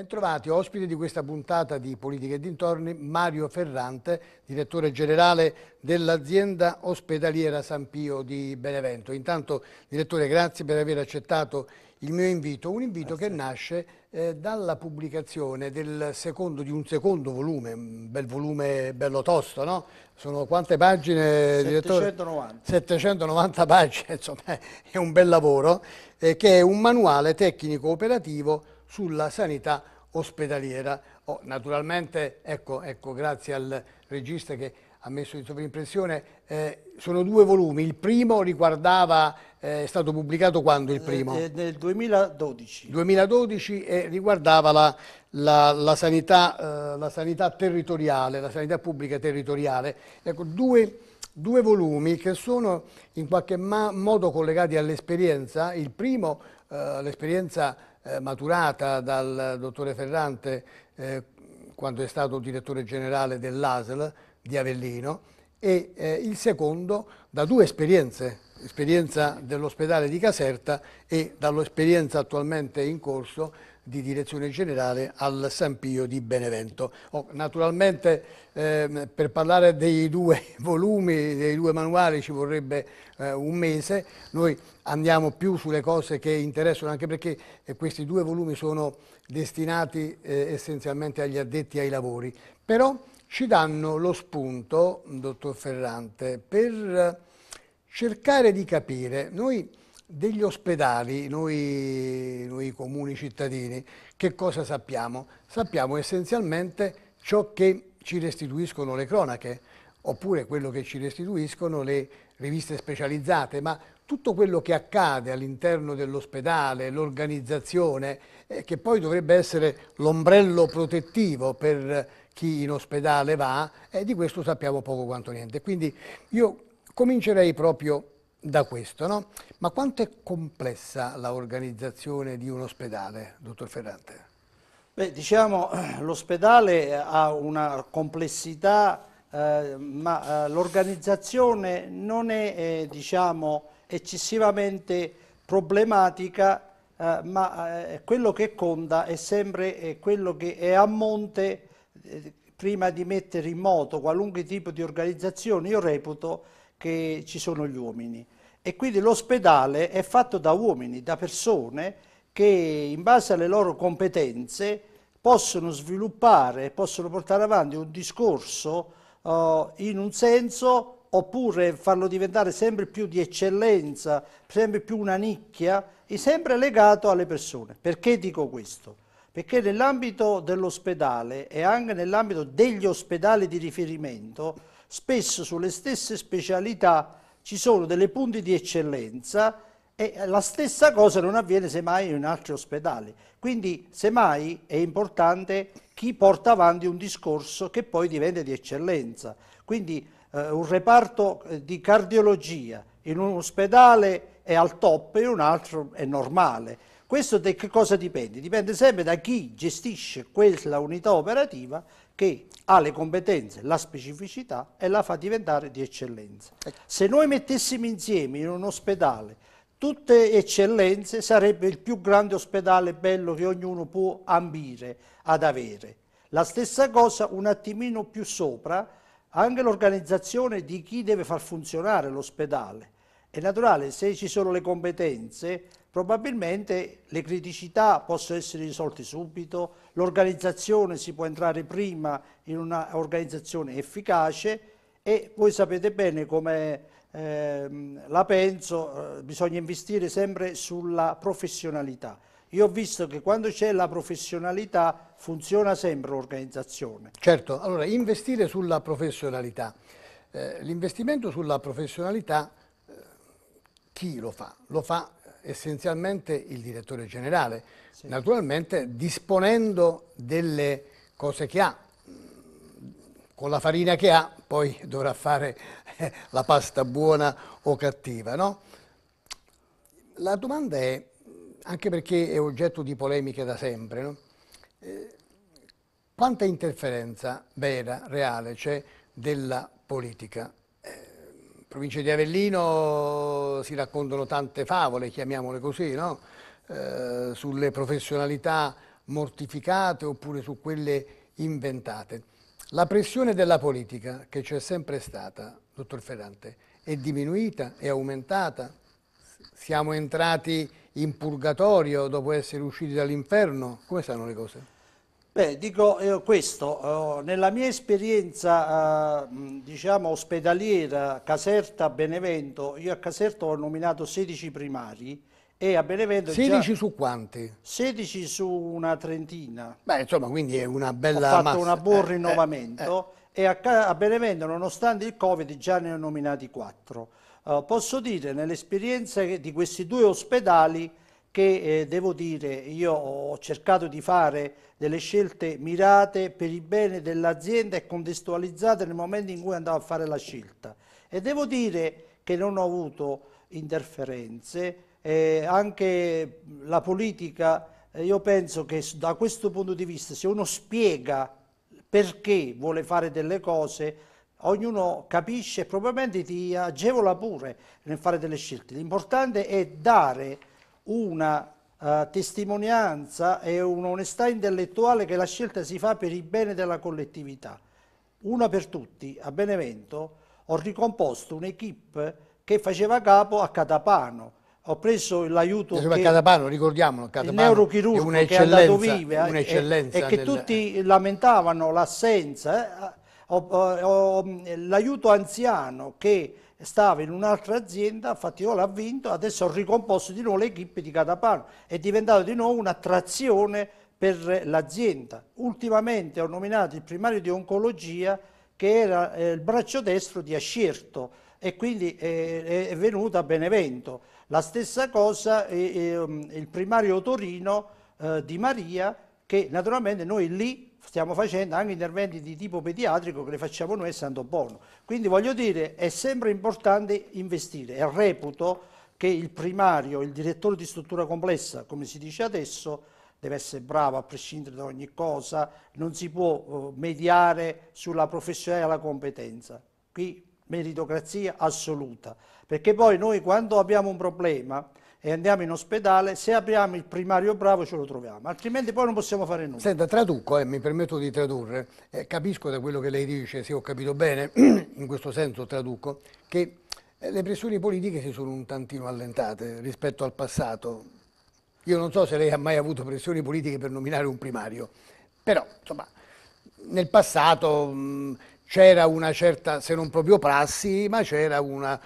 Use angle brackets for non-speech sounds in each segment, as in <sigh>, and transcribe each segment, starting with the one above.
Bentrovati, ospite di questa puntata di Politica e dintorni, Mario Ferrante, direttore generale dell'azienda ospedaliera San Pio di Benevento. Intanto, direttore, grazie per aver accettato il mio invito, un invito grazie. che nasce eh, dalla pubblicazione secondo, di un secondo volume, un bel volume bello tosto, no? Sono quante pagine? direttore? 790. 790 pagine, <laughs> insomma, è un bel lavoro, eh, che è un manuale tecnico operativo sulla sanità ospedaliera. Oh, naturalmente, ecco, ecco, grazie al regista che ha messo in sovrimpressione, eh, sono due volumi. Il primo riguardava, eh, è stato pubblicato quando il primo? Eh, eh nel 2012. 2012 e riguardava la, la, la, sanità, eh, la, sanità, territoriale, la sanità pubblica territoriale. Ecco, due, due volumi che sono in qualche modo collegati all'esperienza. Il primo, eh, l'esperienza eh, maturata dal dottore Ferrante eh, quando è stato direttore generale dell'ASL di Avellino e eh, il secondo da due esperienze, esperienza dell'ospedale di Caserta e dall'esperienza attualmente in corso di direzione generale al San Pio di Benevento. Oh, naturalmente eh, per parlare dei due <laughs> volumi, dei due manuali ci vorrebbe eh, un mese, noi andiamo più sulle cose che interessano anche perché eh, questi due volumi sono destinati eh, essenzialmente agli addetti ai lavori, però ci danno lo spunto, dottor Ferrante, per eh, cercare di capire. Noi degli ospedali, noi, noi comuni cittadini, che cosa sappiamo? Sappiamo essenzialmente ciò che ci restituiscono le cronache, oppure quello che ci restituiscono le riviste specializzate, ma tutto quello che accade all'interno dell'ospedale, l'organizzazione, eh, che poi dovrebbe essere l'ombrello protettivo per chi in ospedale va, eh, di questo sappiamo poco quanto niente. Quindi io comincerei proprio da questo. No? Ma quanto è complessa l'organizzazione di un ospedale, dottor Ferrante? Beh, diciamo, eh, l'ospedale ha una complessità, eh, ma eh, l'organizzazione non è, eh, diciamo, eccessivamente problematica, eh, ma eh, quello che conta è sempre quello che è a monte prima di mettere in moto qualunque tipo di organizzazione, io reputo che ci sono gli uomini. E quindi l'ospedale è fatto da uomini, da persone che in base alle loro competenze possono sviluppare, possono portare avanti un discorso uh, in un senso oppure farlo diventare sempre più di eccellenza, sempre più una nicchia, è sempre legato alle persone. Perché dico questo? Perché nell'ambito dell'ospedale e anche nell'ambito degli ospedali di riferimento spesso sulle stesse specialità ci sono delle punti di eccellenza e la stessa cosa non avviene semmai in altri ospedali. Quindi semmai è importante chi porta avanti un discorso che poi diventa di eccellenza. Quindi eh, un reparto eh, di cardiologia in un ospedale è al top e in un altro è normale. Questo di che cosa dipende? Dipende sempre da chi gestisce quella unità operativa che ha le competenze, la specificità e la fa diventare di eccellenza. Ecco. Se noi mettessimo insieme in un ospedale tutte eccellenze, sarebbe il più grande ospedale bello che ognuno può ambire ad avere. La stessa cosa un attimino più sopra, anche l'organizzazione di chi deve far funzionare l'ospedale è naturale, se ci sono le competenze, probabilmente le criticità possono essere risolte subito, l'organizzazione si può entrare prima in un'organizzazione efficace e voi sapete bene come ehm, la penso, eh, bisogna investire sempre sulla professionalità. Io ho visto che quando c'è la professionalità funziona sempre l'organizzazione. Certo, allora investire sulla professionalità. Eh, l'investimento sulla professionalità chi lo fa? Lo fa eh, essenzialmente il direttore generale, sì. naturalmente disponendo delle cose che ha, mm, con la farina che ha, poi <laughs> dovrà fare eh, la pasta buona o cattiva, no? La domanda è, anche perché è oggetto di polemiche da sempre, no? eh, quanta interferenza vera, reale c'è della politica provincia di Avellino si raccontano tante favole, chiamiamole così, no? eh, sulle professionalità mortificate oppure su quelle inventate. La pressione della politica che c'è sempre stata, dottor Ferrante, è diminuita, è aumentata? Siamo entrati in purgatorio dopo essere usciti dall'inferno? Come stanno le cose? Beh, dico eh, questo, eh, nella mia esperienza eh, diciamo ospedaliera Caserta-Benevento, io a Caserta ho nominato 16 primari e a Benevento... 16 già, su quanti? 16 su una trentina. Beh, insomma, quindi è una bella Ho fatto un buon eh, eh, rinnovamento eh. e a, a, Benevento, nonostante il Covid, già ne ho nominati 4. posso dire, nell'esperienza di questi due ospedali che eh, devo dire io ho cercato di fare delle scelte mirate per il bene dell'azienda e contestualizzate nel momento in cui andavo a fare la scelta e devo dire che non ho avuto interferenze, eh, anche la politica, eh, io penso che da questo punto di vista se uno spiega perché vuole fare delle cose, ognuno capisce e probabilmente ti agevola pure nel fare delle scelte. L'importante è dare una uh, testimonianza e un'onestà intellettuale che la scelta si fa per il bene della collettività. Una per tutti, a Benevento ho ricomposto un'equipe che faceva capo a Catapano, ho preso l'aiuto di Catapano, ricordiamolo, Catapano il neurochirurgo è che è andato viva eh, e, e, che nel... tutti lamentavano l'assenza, eh? l'aiuto anziano che stava in un'altra azienda, Fattiola ha vinto, adesso ho ricomposto di nuovo l'equipe di Catapano, è diventato di nuovo un'attrazione per l'azienda. Ultimamente ho nominato il primario di oncologia che era eh, il braccio destro di Ascierto e quindi eh, è venuto a Benevento. La stessa cosa eh, eh il primario Torino eh, di Maria che naturalmente noi lì stiamo facendo anche interventi di tipo pediatrico che le facciamo noi essendo buono. Quindi voglio dire, è sempre importante investire e reputo che il primario, il direttore di struttura complessa, come si dice adesso, deve essere bravo a prescindere da ogni cosa, non si può eh, mediare sulla professionalità e la competenza. Qui meritocrazia assoluta, perché poi noi quando abbiamo un problema e andiamo in ospedale, se apriamo il primario bravo ce lo troviamo, altrimenti poi non possiamo fare nulla. Senta, traduco, eh, mi permetto di tradurre, eh, capisco da quello che lei dice, se ho capito bene, <clears throat> in questo senso traduco, che eh, le pressioni politiche si sono un tantino allentate rispetto al passato. Io non so se lei ha mai avuto pressioni politiche per nominare un primario, però insomma, nel passato mm, c'era una certa, se non proprio prassi, ma c'era una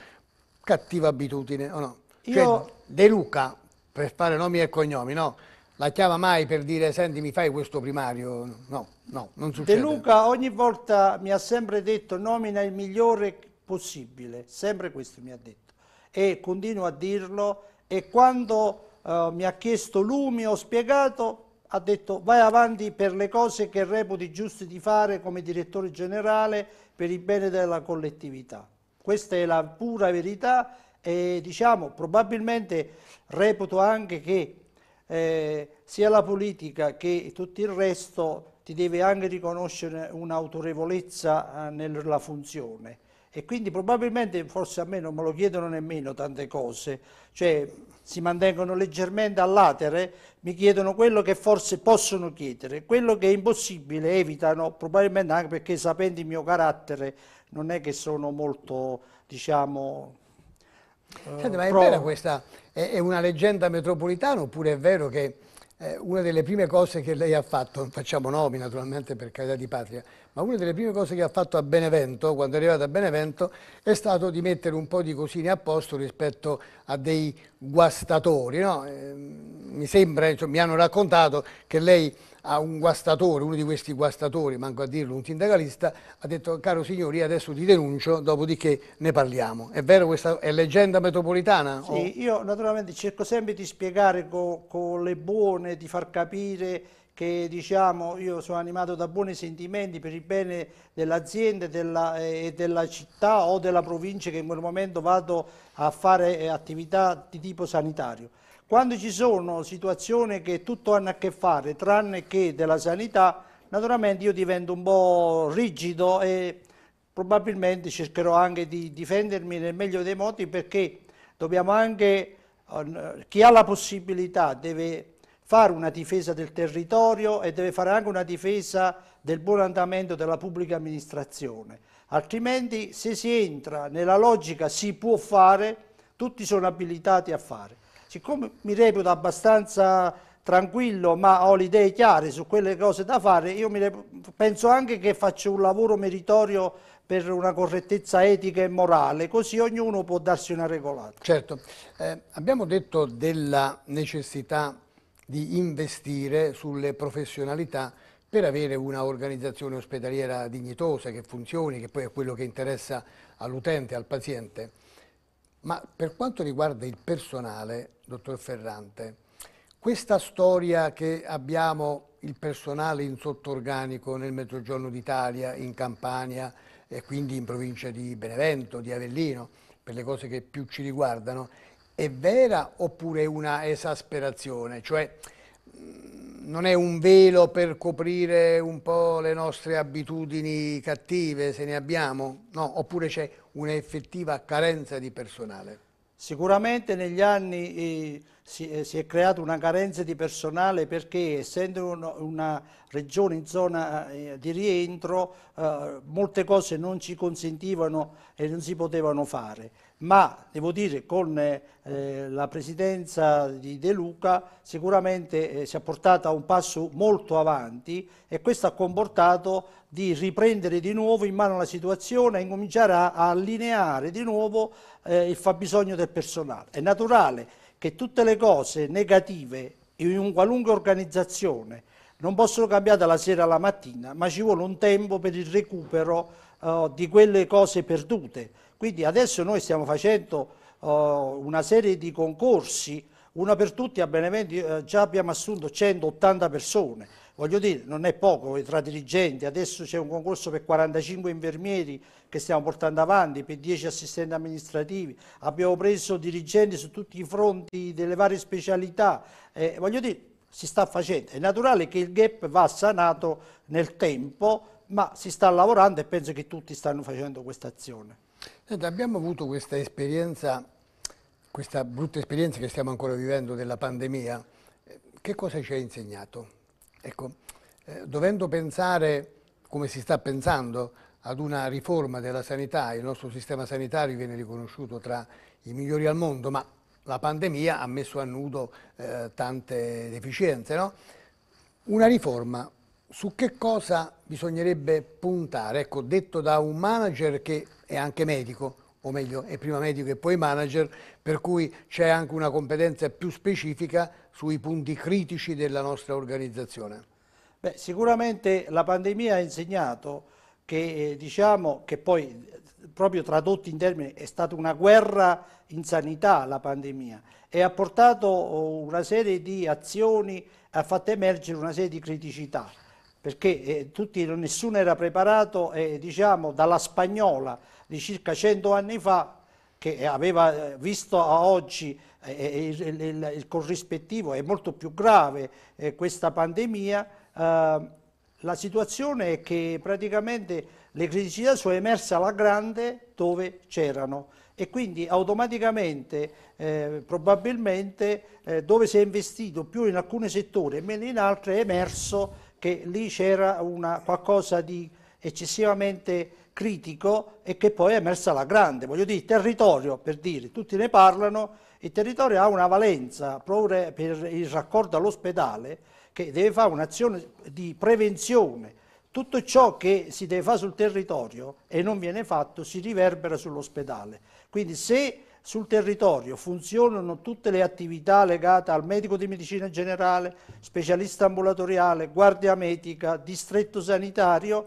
cattiva abitudine, o no? Cioè, Io, De Luca, per fare nomi e cognomi, no? La chiama mai per dire, senti, mi fai questo primario? No, no, non succede. De Luca ogni volta mi ha sempre detto, nomina il migliore possibile, sempre questo mi ha detto. E continuo a dirlo e quando eh, mi ha chiesto lumi, ho spiegato, ha detto vai avanti per le cose che reputi giuste di fare come direttore generale per il bene della collettività. Questa è la pura verità e diciamo, probabilmente reputo anche che eh, sia la politica che tutto il resto ti deve anche riconoscere un'autorevolezza eh, nella funzione. E quindi probabilmente, forse a me non me lo chiedono nemmeno tante cose, cioè si mantengono leggermente all'atere, mi chiedono quello che forse possono chiedere, quello che è impossibile evitano, probabilmente anche perché sapendo il mio carattere non è che sono molto, diciamo, Senti, ma è vera questa, è, è, una leggenda metropolitana oppure è vero che eh, una delle prime cose che lei ha fatto, facciamo nomi naturalmente per carità di patria, ma una delle prime cose che ha fatto a Benevento, quando è arrivato a Benevento, è stato di mettere un po' di cosine a posto rispetto a dei guastatori. No? Eh, mi sembra, cioè, mi hanno raccontato che lei a un guastatore, uno di questi guastatori, manco a dirlo, un sindacalista, ha detto caro signori adesso ti denuncio, dopodiché ne parliamo. È vero questa è leggenda metropolitana? Sì, o? io naturalmente cerco sempre di spiegare con co le buone, di far capire che diciamo io sono animato da buoni sentimenti per il bene dell'azienda della, e della città o della provincia che in quel momento vado a fare eh, attività di tipo sanitario. Quando ci sono situazioni che tutto hanno a che fare, tranne che della sanità, naturalmente io divento un po' rigido e probabilmente cercherò anche di difendermi nel meglio dei modi perché dobbiamo anche, eh, chi ha la possibilità deve fare una difesa del territorio e deve fare anche una difesa del buon andamento della pubblica amministrazione, altrimenti se si entra nella logica si può fare, tutti sono abilitati a fare. Siccome mi reputo abbastanza tranquillo ma ho le idee chiare su quelle cose da fare, io penso anche che faccio un lavoro meritorio per una correttezza etica e morale, così ognuno può darsi una regolata. Certo, eh, abbiamo detto della necessità di investire sulle professionalità per avere una organizzazione ospedaliera dignitosa che funzioni, che poi è quello che interessa all'utente, al paziente. Ma per quanto riguarda il personale, dottor Ferrante, questa storia che abbiamo il personale in sottorganico nel Mezzogiorno d'Italia, in Campania e quindi in provincia di Benevento, di Avellino, per le cose che più ci riguardano, è vera oppure è una esasperazione? Cioè mm, non è un velo per coprire un po' le nostre abitudini cattive, se ne abbiamo? No, oppure c'è un'effettiva carenza di personale? Sicuramente negli anni eh, eh, si, è creata una carenza di personale perché essendo una regione in zona eh, di rientro molte cose non ci consentivano e non si potevano fare ma devo dire con eh, la presidenza di De Luca sicuramente eh, si è portata un passo molto avanti e questo ha comportato di riprendere di nuovo in mano la situazione e incominciare a, a allineare di nuovo eh, il fabbisogno del personale. È naturale che tutte le cose negative in un qualunque organizzazione non possono cambiare dalla sera alla mattina, ma ci vuole un tempo per il recupero eh, di quelle cose perdute. Quindi adesso noi stiamo facendo uh, una serie di concorsi, uno per tutti a Benevento, uh, eh, già abbiamo assunto 180 persone, voglio dire non è poco eh, tra dirigenti, adesso c'è un concorso per 45 infermieri che stiamo portando avanti, per 10 assistenti amministrativi, abbiamo preso dirigenti su tutti i fronti delle varie specialità, eh, voglio dire si sta facendo, è naturale che il gap va sanato nel tempo ma si sta lavorando e penso che tutti stanno facendo questa azione. Senta, abbiamo avuto questa esperienza, questa brutta esperienza che stiamo ancora vivendo della pandemia, che cosa ci ha insegnato? Ecco, eh, dovendo pensare, come si sta pensando, ad una riforma della sanità, il nostro sistema sanitario viene riconosciuto tra i migliori al mondo, ma la pandemia ha messo a nudo eh, tante deficienze, no? Una riforma su che cosa bisognerebbe puntare? Ecco, detto da un manager che è anche medico, o meglio, è prima medico e poi manager, per cui c'è anche una competenza più specifica sui punti critici della nostra organizzazione. Beh, sicuramente la pandemia ha insegnato che, eh, diciamo, che poi proprio tradotti in termini, è stata una guerra in sanità la pandemia e ha portato oh, una serie di azioni, ha fatto emergere una serie di criticità perché eh, tutti, nessuno era preparato eh, diciamo, dalla spagnola di circa 100 anni fa che eh, aveva eh, visto a oggi eh, eh il, il, il, corrispettivo è molto più grave questa pandemia, ehm, la situazione è che praticamente le criticità sono emerse alla grande dove c'erano e quindi automaticamente eh, probabilmente eh, dove si è investito più in alcuni settori e meno in altri è emerso che lì c'era qualcosa di eccessivamente critico e che poi è emersa la grande. Voglio dire, il territorio, per dire, tutti ne parlano, il territorio ha una valenza proprio per il raccordo all'ospedale che deve fare un'azione di prevenzione. Tutto ciò che si deve fare sul territorio e non viene fatto si riverbera sull'ospedale. Quindi se sul territorio funzionano tutte le attività legate al medico di medicina generale, specialista ambulatoriale, guardia medica, distretto sanitario,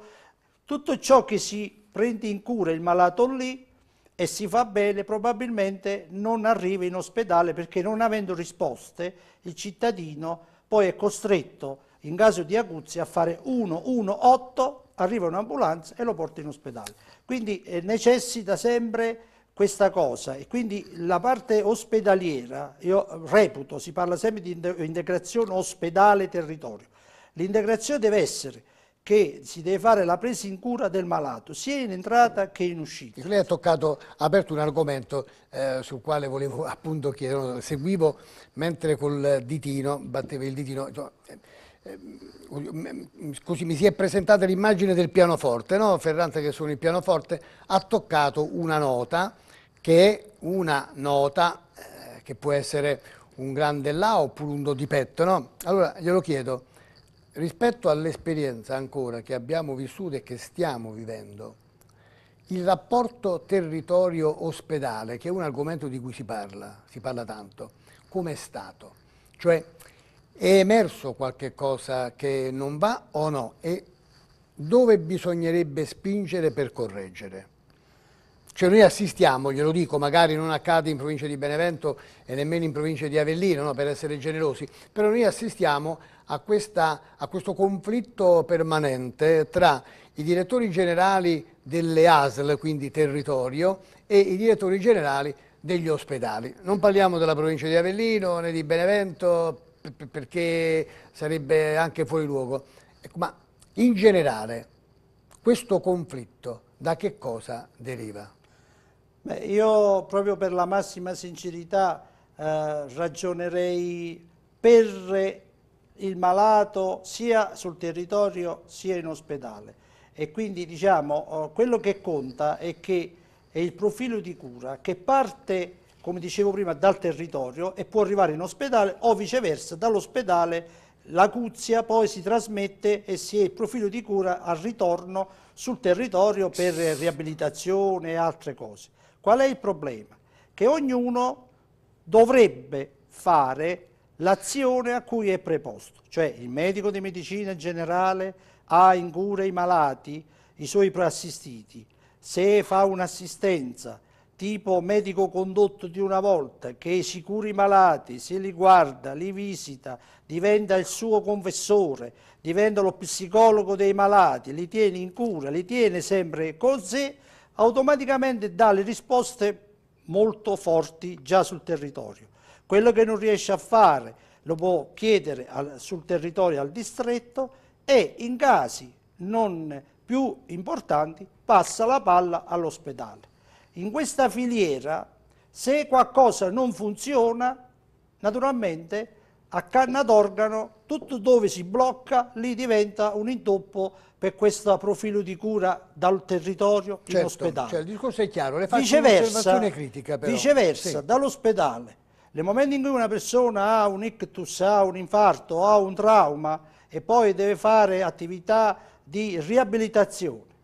tutto ciò che si prende in cura il malato lì e si fa bene probabilmente non arriva in ospedale perché non avendo risposte il cittadino poi è costretto in caso di aguzia a fare 118, arriva un'ambulanza e lo porta in ospedale. Quindi eh, necessita sempre questa cosa e quindi la parte ospedaliera, io reputo, si parla sempre di integrazione ospedale-territorio, l'integrazione deve essere che si deve fare la presa in cura del malato, sia in entrata che in uscita. Lei ha toccato, ha aperto un argomento eh, sul quale volevo <laughs> appunto chiedere, seguivo mentre col ditino, batteva il ditino, cioè, scusi, mi si è presentata l'immagine del pianoforte, no? Ferrante che suona il pianoforte, ha toccato una nota che è una nota eh, che può essere un grande La oppure un Do di petto, no? Allora glielo chiedo, rispetto all'esperienza ancora che abbiamo vissuto e che stiamo vivendo, il rapporto territorio-ospedale, che è un argomento di cui si parla, si parla tanto, come è stato? Cioè, è emerso qualche cosa che non va o no? E dove bisognerebbe spingere per correggere? Cioè noi assistiamo, glielo dico, magari non accade in provincia di Benevento e nemmeno in provincia di Avellino, no, per essere generosi, però noi assistiamo a, questa, a questo conflitto permanente tra i direttori generali delle ASL, quindi territorio, e i direttori generali degli ospedali. Non parliamo della provincia di Avellino né di Benevento perché sarebbe anche fuori luogo, ecco, ma in generale questo conflitto da che cosa deriva? Beh, io proprio per la massima sincerità eh, ragionerei per il malato sia sul territorio sia in ospedale e quindi diciamo eh, quello che conta è che è il profilo di cura che parte come dicevo prima dal territorio e può arrivare in ospedale o viceversa dall'ospedale l'acuzia poi si trasmette e si è il profilo di cura al ritorno sul territorio per riabilitazione e altre cose. Qual è il problema? Che ognuno dovrebbe fare l'azione a cui è preposto, cioè il medico di medicina generale ha in cura i malati, i suoi preassistiti, se fa un'assistenza tipo medico condotto di una volta che si cura i malati, se li guarda, li visita, diventa il suo confessore, diventa lo psicologo dei malati, li tiene in cura, li tiene sempre con sé, automaticamente dà le risposte molto forti già sul territorio. Quello che non riesce a fare lo può chiedere al, sul territorio al distretto e in casi non più importanti passa la palla all'ospedale. In questa filiera se qualcosa non funziona naturalmente a canna d'organo tutto dove si blocca lì diventa un intoppo per questo profilo di cura dal territorio certo, in ospedale. Cioè, il discorso è chiaro, le faccio viceversa, critica però. Viceversa, sì. dall'ospedale, nel momento in cui una persona ha un ictus, ha un infarto, ha un trauma e poi deve fare attività di riabilitazione,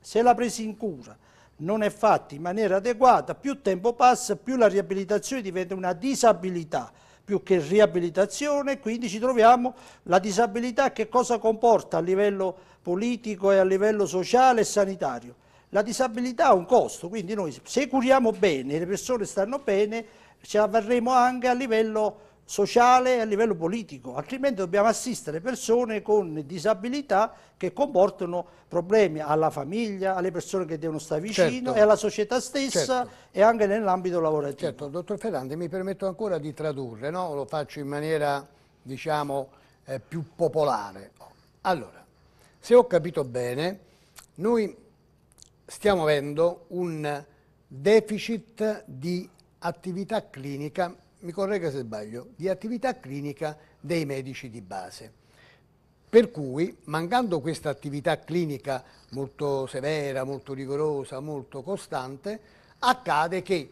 se la presa in cura non è fatta in maniera adeguata, più tempo passa, più la riabilitazione diventa una disabilità più che riabilitazione, quindi ci troviamo la disabilità che cosa comporta a livello politico e a livello sociale e sanitario. La disabilità ha un costo, quindi noi se curiamo bene, le persone stanno bene, ci avverremo anche a livello sociale e a livello politico, altrimenti dobbiamo assistere persone con disabilità che comportano problemi alla famiglia, alle persone che devono stare vicino certo. e alla società stessa certo. e anche nell'ambito lavorativo. Certo, dottor Ferrante, mi permetto ancora di tradurre, no? lo faccio in maniera diciamo eh, più popolare. Allora, se ho capito bene, noi stiamo avendo un deficit di attività clinica mi corregga se sbaglio, di attività clinica dei medici di base. Per cui, mancando questa attività clinica molto severa, molto rigorosa, molto costante, accade che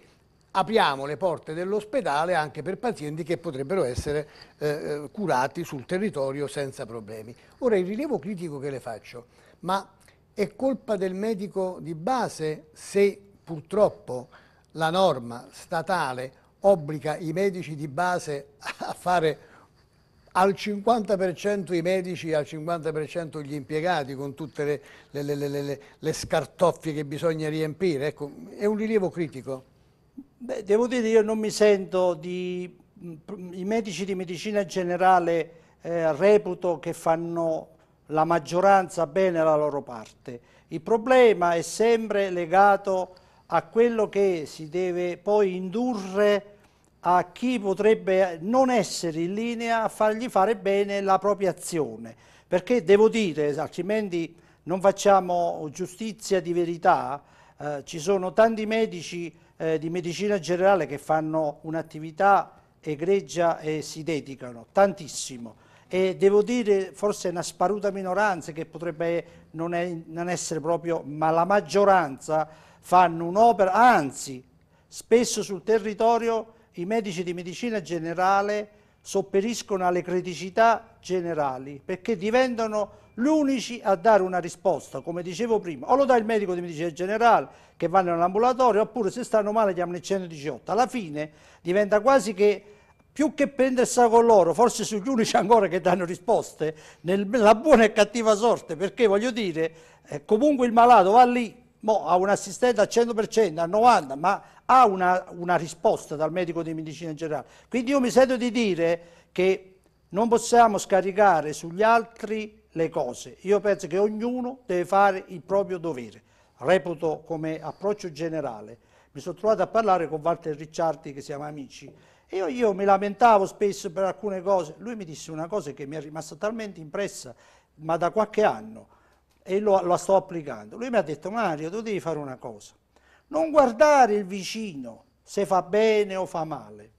apriamo le porte dell'ospedale anche per pazienti che potrebbero essere eh, eh curati sul territorio senza problemi. Ora, il rilievo critico che le faccio, ma è colpa del medico di base se purtroppo la norma statale obbliga i medici di base a fare al 50% i medici, e al 50% gli impiegati, con tutte le, le, le, le, scartoffie che bisogna riempire. Ecco, è un rilievo critico. Beh, devo dire che io non mi sento di... i medici di medicina generale eh, reputo che fanno la maggioranza bene la loro parte. Il problema è sempre legato a quello che si deve poi indurre a chi potrebbe non essere in linea a fargli fare bene la propria azione. Perché devo dire, altrimenti non facciamo giustizia di verità, eh, ci sono tanti medici eh, di medicina generale che fanno un'attività egregia e si dedicano, tantissimo. E devo dire forse una sparuta minoranza che potrebbe non, è, non essere proprio, ma la maggioranza fanno un'opera, anzi spesso sul territorio i medici di medicina generale sopperiscono alle criticità generali perché diventano gli unici a dare una risposta, come dicevo prima, o lo dà il medico di medicina generale che vanno all'ambulatorio oppure se stanno male chiamano il 118. Alla fine diventa quasi che più che prendersi con loro, forse sono gli unici ancora che danno risposte, nella buona e cattiva sorte, perché voglio dire, eh, comunque il malato va lì Mo ha un assistente al 100%, al 90%, ma ha una, una risposta dal medico di medicina generale. Quindi io mi sento di dire che non possiamo scaricare sugli altri le cose. Io penso che ognuno deve fare il proprio dovere. Reputo come approccio generale. Mi sono trovato a parlare con Walter Ricciardi, che siamo amici, e io, io mi lamentavo spesso per alcune cose. Lui mi disse una cosa che mi è rimasta talmente impressa, ma da qualche anno e lo, la sto applicando. Lui mi ha detto Mario, tu devi fare una cosa, non guardare il vicino se fa bene o fa male.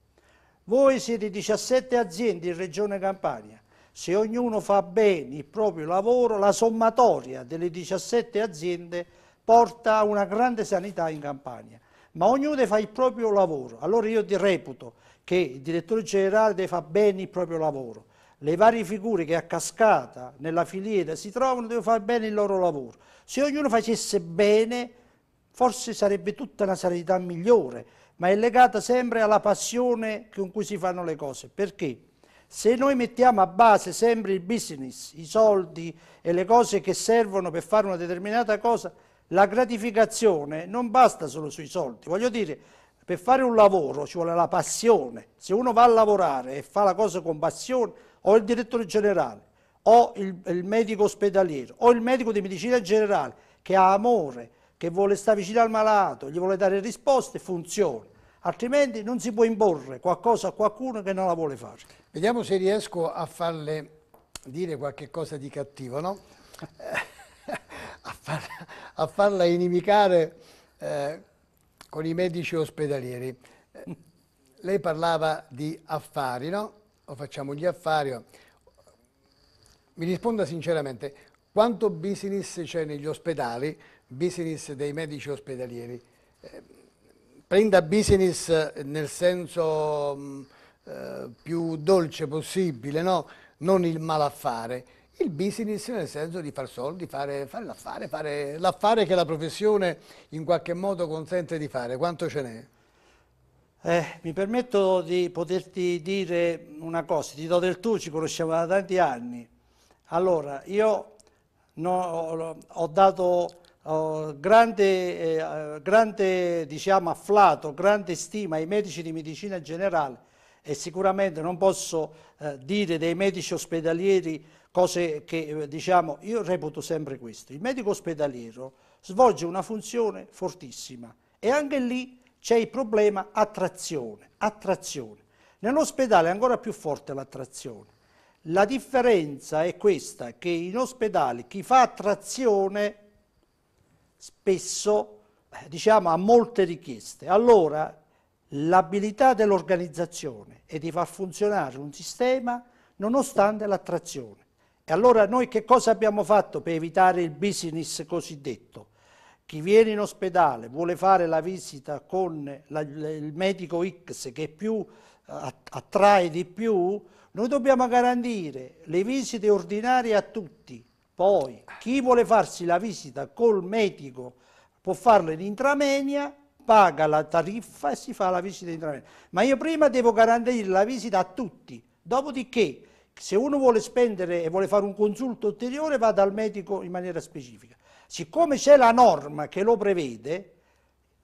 Voi siete 17 aziende in Regione Campania, se ognuno fa bene il proprio lavoro, la sommatoria delle 17 aziende porta a una grande sanità in Campania, ma ognuno fa il proprio lavoro. Allora io ti reputo che il direttore generale deve fare bene il proprio lavoro le varie figure che a cascata nella filiera si trovano devono fare bene il loro lavoro. Se ognuno facesse bene forse sarebbe tutta una sanità migliore, ma è legata sempre alla passione con cui si fanno le cose. Perché? Se noi mettiamo a base sempre il business, i soldi e le cose che servono per fare una determinata cosa, la gratificazione non basta solo sui soldi. Voglio dire, per fare un lavoro ci vuole la passione. Se uno va a lavorare e fa la cosa con passione, o il direttore generale, o il, il medico ospedaliero, o il medico di medicina generale che ha amore, che vuole stare vicino al malato, gli vuole dare risposte, funziona. Altrimenti non si può imporre qualcosa a qualcuno che non la vuole fare. Vediamo se riesco a farle dire qualche cosa di cattivo, no? <laughs> a, farla, a, farla, inimicare eh, con i medici ospedalieri. Eh, lei parlava di affari, no? o facciamo gli affari. Mi risponda sinceramente, quanto business c'è negli ospedali, business dei medici ospedalieri? Eh, prenda business nel senso mm, eh, più dolce possibile, no? non il malaffare. Il business nel senso di far soldi, fare, fare l'affare, fare l'affare che la professione in qualche modo consente di fare. Quanto ce n'è? Eh, mi permetto di poterti dire una cosa, ti do del tu, ci conosciamo da tanti anni. Allora, io no, ho dato ho grande, eh, grande diciamo, afflato, grande stima ai medici di medicina generale e sicuramente non posso eh, dire dei medici ospedalieri cose che eh, diciamo, io reputo sempre questo. Il medico ospedaliero svolge una funzione fortissima e anche lì c'è il problema attrazione, attrazione. Nell'ospedale è ancora più forte l'attrazione. La differenza è questa, che in ospedale chi fa attrazione spesso eh, diciamo, ha molte richieste. Allora l'abilità dell'organizzazione è di far funzionare un sistema nonostante l'attrazione. E allora noi che cosa abbiamo fatto per evitare il business cosiddetto? Chi viene in ospedale, vuole fare la visita con la, il medico X che più eh, attrae di più, noi dobbiamo garantire le visite ordinarie a tutti. Poi chi vuole farsi la visita col medico può farla in intramenia, paga la tariffa e si fa la visita in intramenia. Ma io prima devo garantire la visita a tutti, dopodiché se uno vuole spendere e vuole fare un consulto ulteriore va dal medico in maniera specifica. Siccome c'è la norma che lo prevede,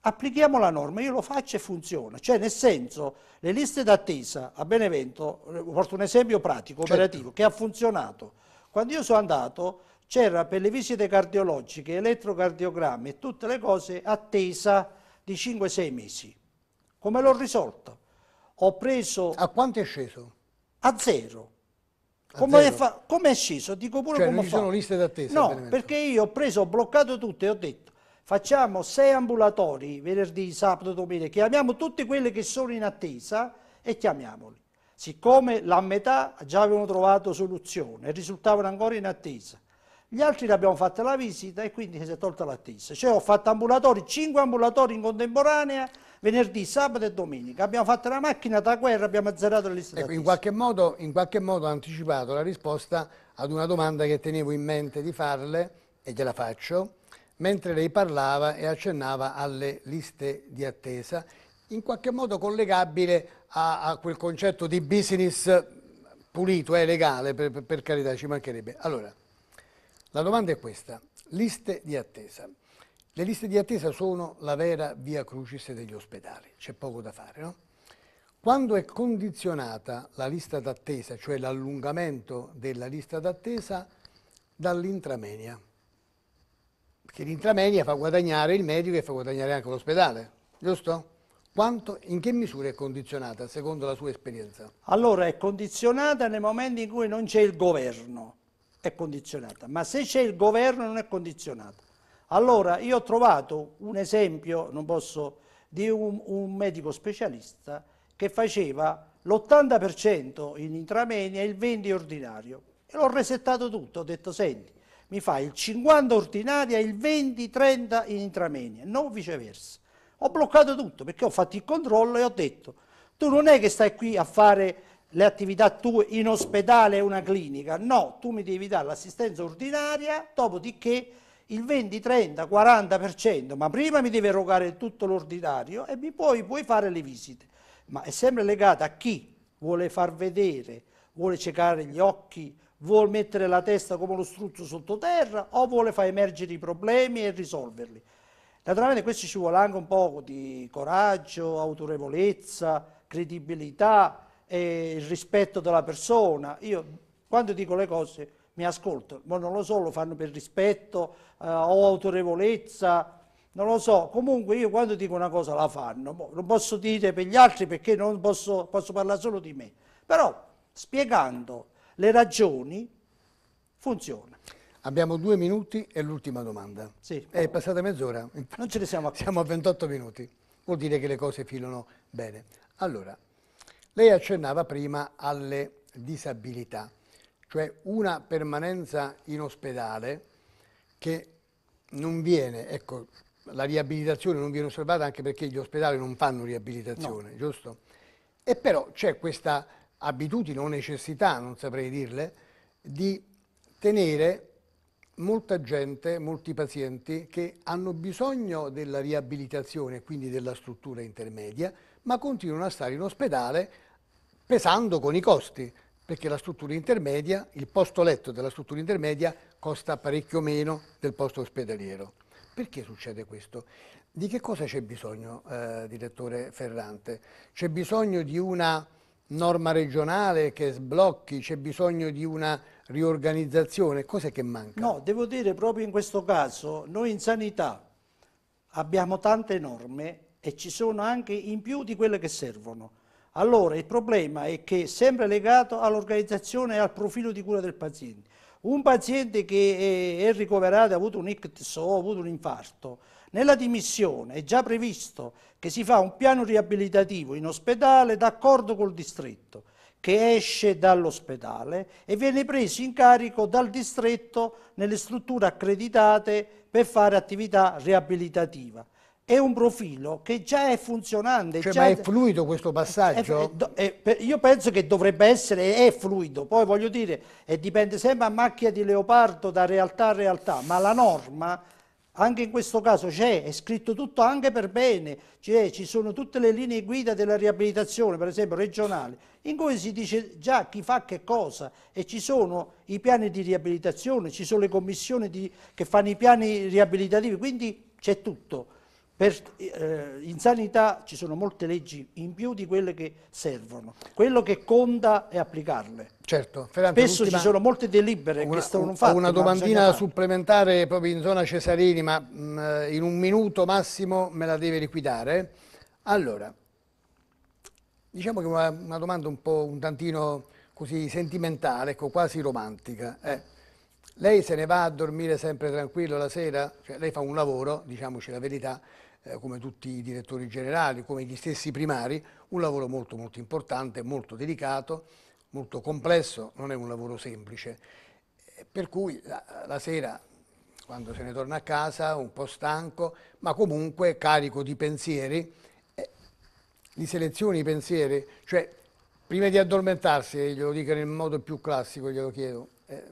applichiamo la norma, io lo faccio e funziona. Cioè, nel senso, le liste d'attesa a Benevento, porto un esempio pratico, certo. operativo, che ha funzionato. Quando io sono andato c'era per le visite cardiologiche, elettrocardiogrammi e tutte le cose attesa di 5-6 mesi. Come l'ho risolto? Ho preso... A quanto è sceso? A zero. Come, fa, come, è sceso? Dico pure cioè, come fa. sono liste d'attesa? No, perché io ho preso, ho bloccato tutto e ho detto facciamo sei ambulatori venerdì, sabato, domenica, chiamiamo tutti quelli che sono in attesa e chiamiamoli. Siccome la metà già avevano trovato soluzione e risultavano ancora in attesa, gli altri abbiamo fatto la visita e quindi si è tolta l'attesa. Cioè ho fatto ambulatori, 5 ambulatori in contemporanea, venerdì, sabato e domenica. Abbiamo fatto la macchina da guerra, abbiamo azzerato le liste ecco, in qualche, modo, in qualche modo ha anticipato la risposta ad una domanda che tenevo in mente di farle e gliela faccio, mentre lei parlava e accennava alle liste di attesa, in qualche modo collegabile a, a quel concetto di business pulito e eh, legale, per, per carità, ci mancherebbe. Allora, la domanda è questa, liste di attesa. Le liste di attesa sono la vera via crucis degli ospedali, c'è poco da fare, no? Quando è condizionata la lista d'attesa, cioè l'allungamento della lista d'attesa, dall'intramenia, perché l'intramenia fa guadagnare il medico e fa guadagnare anche l'ospedale, giusto? Quanto, in che misura è condizionata secondo la sua esperienza? Allora è condizionata nel momento in cui non c'è il governo, è condizionata, ma se c'è il governo non è condizionata. Allora io ho trovato un esempio, non posso, di un, un medico specialista che faceva l'80% in intramenia e il 20% ordinario. E l'ho resettato tutto, ho detto senti, mi fai il 50 ordinaria e il 20-30 in intramenia, non viceversa. Ho bloccato tutto perché ho fatto il controllo e ho detto tu non è che stai qui a fare le attività tue in ospedale e una clinica, no, tu mi devi dare l'assistenza ordinaria, dopodiché il 20, 30, 40%, ma prima mi devi erogare tutto l'ordinario e poi puoi fare le visite. Ma è sempre legata a chi vuole far vedere, vuole cercare gli occhi, vuole mettere la testa come lo struzzo sottoterra o vuole far emergere i problemi e risolverli. Naturalmente questo ci vuole anche un po' di coraggio, autorevolezza, credibilità, e il rispetto della persona. Io quando dico le cose mi ascolto, ma non lo so, lo fanno per rispetto eh, o autorevolezza, non lo so. Comunque io quando dico una cosa la fanno, non posso dire per gli altri perché non posso, posso parlare solo di me. Però spiegando le ragioni funziona. Abbiamo due minuti e l'ultima domanda. Sì, È passata mezz'ora. Non ce ne siamo accorti. Siamo a 28 minuti. Vuol dire che le cose filano bene. Allora, lei accennava prima alle disabilità, cioè una permanenza in ospedale che non viene, ecco, la riabilitazione non viene osservata anche perché gli ospedali non fanno riabilitazione, no. giusto? E però c'è questa abitudine o necessità, non saprei dirle, di tenere molta gente, molti pazienti che hanno bisogno della riabilitazione, quindi della struttura intermedia, ma continuano a stare in ospedale pesando con i costi, perché la struttura intermedia, il posto letto della struttura intermedia costa parecchio meno del posto ospedaliero. Perché succede questo? Di che cosa c'è bisogno, eh, direttore Ferrante? C'è bisogno di una norma regionale che sblocchi, c'è bisogno di una riorganizzazione, cos'è che manca? No, devo dire proprio in questo caso, noi in sanità abbiamo tante norme e ci sono anche in più di quelle che servono. Allora il problema è che è sempre legato all'organizzazione e al profilo di cura del paziente. Un paziente che è, ricoverato ha avuto un ictus o ha avuto un infarto, nella dimissione è già previsto che si fa un piano riabilitativo in ospedale d'accordo col distretto che esce dall'ospedale e viene preso in carico dal distretto nelle strutture accreditate per fare attività riabilitativa è un profilo che già è funzionante. Cioè, già... ma è fluido questo passaggio? È, è, è, io penso che dovrebbe essere, è fluido, poi voglio dire, eh, dipende sempre a macchia di leopardo da realtà a realtà, ma la norma anche in questo caso c'è, è scritto tutto anche per bene, ci sono tutte le linee guida della riabilitazione, per esempio regionale, in cui si dice già chi fa che cosa e ci sono i piani di riabilitazione, ci sono le commissioni di, che fanno i piani riabilitativi, quindi c'è tutto. Per, eh, in sanità ci sono molte leggi in più di quelle che servono, quello che conta è applicarle. Certo, Ferrante, Spesso ci sono molte delibere una, che stanno fatte. Una domandina supplementare proprio in zona Cesarini, ma mh, mm, eh, in un minuto massimo me la deve liquidare. Allora, diciamo che è una, una, domanda un po' un tantino così sentimentale, ecco, quasi romantica. Eh. Lei se ne va a dormire sempre tranquillo la sera? Cioè, lei fa un lavoro, diciamoci la verità, eh, come tutti i direttori generali, come gli stessi primari, un lavoro molto molto importante, molto delicato, molto complesso, non è un lavoro semplice. Eh, per cui la, la sera, quando se ne torna a casa, un po' stanco, ma comunque carico di pensieri, eh, li selezioni i pensieri, cioè prima di addormentarsi, glielo dico nel modo più classico, glielo chiedo, eh,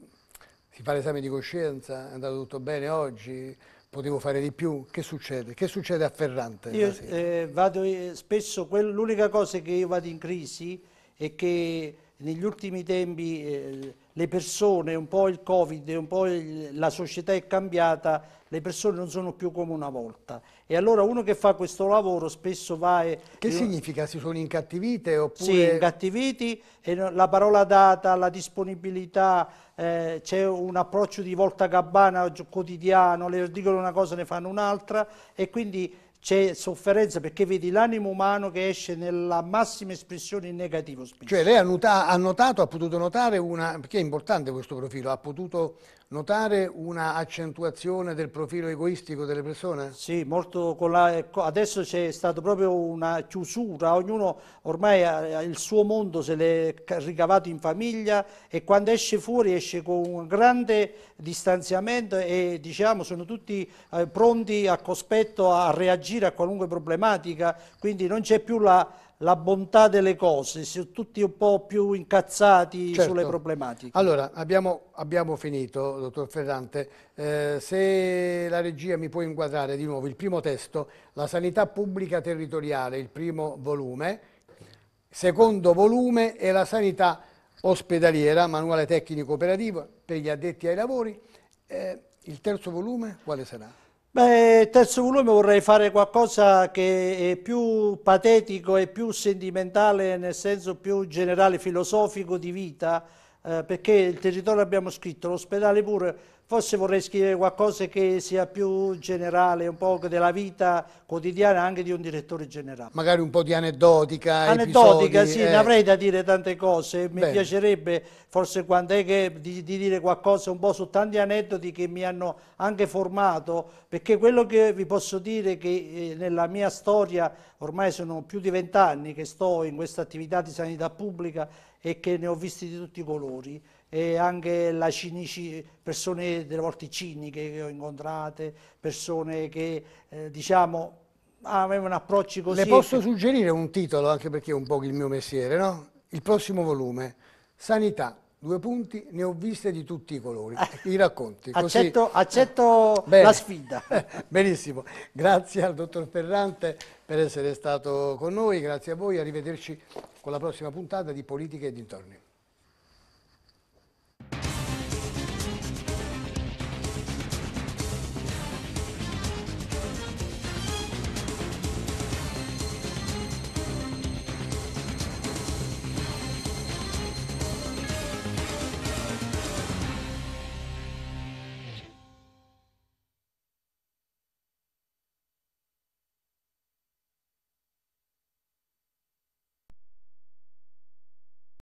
si fa l'esame di coscienza, è andato tutto bene oggi, potevo fare di più, che succede? Che succede a Ferrante? Io eh, vado eh, spesso, l'unica cosa che io vado in crisi è che negli ultimi tempi... Eh, le persone, un po' il Covid, un po' il, la società è cambiata, le persone non sono più come una volta. E allora uno che fa questo lavoro spesso va e... Che significa? Si sono incattivite oppure... Sì, incattiviti, la parola data, la disponibilità, eh, c'è un approccio di volta gabbana quotidiano, le dicono una cosa ne fanno un'altra e quindi c'è sofferenza perché vedi l'animo umano che esce nella massima espressione in negativo spesso. Cioè lei ha, nota, ha notato, ha potuto notare una, perché è importante questo profilo, ha potuto notare una accentuazione del profilo egoistico delle persone? Sì, molto la, ecco, adesso c'è stata proprio una chiusura, ognuno ormai ha, il suo mondo se l'è ricavato in famiglia e quando esce fuori esce con un grande distanziamento e diciamo sono tutti eh, pronti a cospetto a reagire reagire a qualunque problematica, quindi non c'è più la, la bontà delle cose, si sono tutti un po' più incazzati certo. sulle problematiche. Allora, abbiamo, abbiamo finito, dottor Ferrante. Eh, se la regia mi può inquadrare di nuovo il primo testo, la sanità pubblica territoriale, il primo volume, secondo volume è la sanità ospedaliera, manuale tecnico operativo per gli addetti ai lavori. Eh, il terzo volume quale sarà? Beh, terzo volume vorrei fare qualcosa che è più patetico e più sentimentale, nel senso più generale, filosofico di vita, eh, perché il territorio abbiamo scritto, l'ospedale pure Forse vorrei scrivere qualcosa che sia più generale, un po' della vita quotidiana anche di un direttore generale. Magari un po' di aneddotica. Aneddotica, episodi, sì, eh. ne avrei da dire tante cose. Mi Bene. piacerebbe forse quando è che di, di, dire qualcosa un po' su tanti aneddoti che mi hanno anche formato, perché quello che vi posso dire è che eh, nella mia storia, ormai sono più di vent'anni che sto in questa attività di sanità pubblica e che ne ho visti di tutti i colori e anche la cinici, persone delle volte ciniche che ho incontrate, persone che eh, diciamo avevano approcci così. Le posso suggerire un titolo, anche perché è un po' il mio mestiere, no? Il prossimo volume, Sanità, due punti, ne ho viste di tutti i colori, eh, i racconti. Così... Accetto, accetto eh, Bene. la sfida. <laughs> Benissimo, grazie al dottor Ferrante per essere stato con noi, grazie a voi, arrivederci con la prossima puntata di Politiche e dintorni.